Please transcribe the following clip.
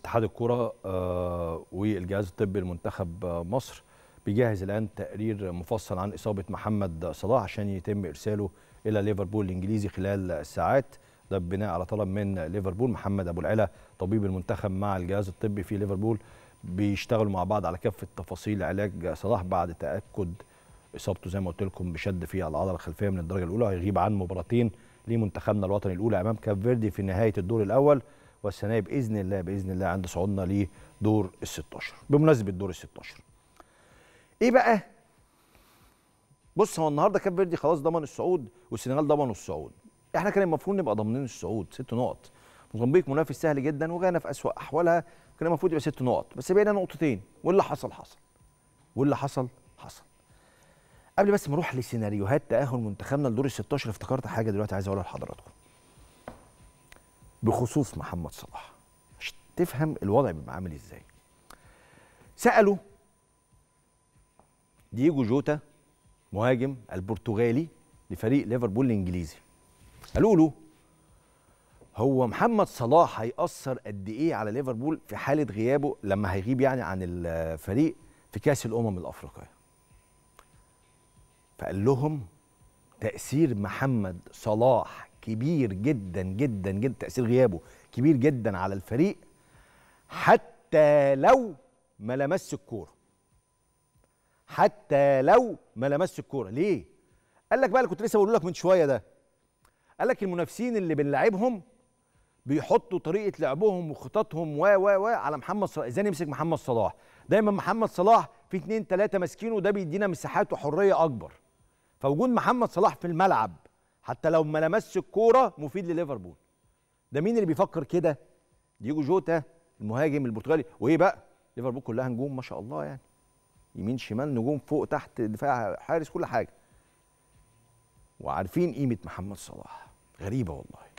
اتحاد الكرة آه، والجهاز الطبي لمنتخب آه، مصر بيجهز الآن تقرير مفصل عن إصابة محمد صلاح عشان يتم إرساله إلى ليفربول الإنجليزي خلال الساعات ده بناء على طلب من ليفربول محمد أبو العلا طبيب المنتخب مع الجهاز الطبي في ليفربول بيشتغلوا مع بعض على كافة تفاصيل علاج صلاح بعد تأكد إصابته زي ما قلت لكم بشد في العضلة الخلفية من الدرجة الأولى هيغيب عن مباراتين لمنتخبنا الوطني الأولى أمام كاب فيردي في نهاية الدور الأول والسنه باذن الله باذن الله عند صعودنا لدور ال 16 بمناسبه دور ال 16 ايه بقى بص هو النهارده كاب فيردي خلاص ضمن الصعود والسنغال ضمنوا الصعود احنا كان المفروض نبقى ضامنين الصعود ست نقط موزمبيق منافس سهل جدا وغانا في اسوا احوالها كان المفروض يبقى ست نقط بس بقينا نقطتين واللي حصل حصل واللي حصل حصل قبل بس ما اروح لسيناريوهات تاهل منتخبنا لدور ال 16 افتكرت حاجه دلوقتي عايز اقولها لحضراتكم بخصوص محمد صلاح عشان تفهم الوضع بيبقى عامل ازاي سالوا دييجو جوتا مهاجم البرتغالي لفريق ليفربول الانجليزي قالوا له هو محمد صلاح هيأثر قد ايه على ليفربول في حاله غيابه لما هيغيب يعني عن الفريق في كاس الامم الافريقيه فقال لهم تأثير محمد صلاح كبير جدا جدا جدا تاثير غيابه كبير جدا على الفريق حتى لو ما لمس الكوره حتى لو ما لمس الكوره ليه قال لك بقى اللي كنت لسه بقول لك من شويه ده قال لك المنافسين اللي بنلاعبهم بيحطوا طريقه لعبهم وخططهم و و و على محمد صلاح ازاي نمسك محمد صلاح دايما محمد صلاح في اتنين تلاته ماسكينه ده بيدينا مساحات وحريه اكبر فوجود محمد صلاح في الملعب حتى لو ما لمسش الكوره مفيد لليفربول ده مين اللي بيفكر كده ديجو جوتا المهاجم البرتغالي وايه بقى ليفربول كلها نجوم ما شاء الله يعني يمين شمال نجوم فوق تحت دفاع حارس كل حاجه وعارفين قيمه محمد صلاح غريبه والله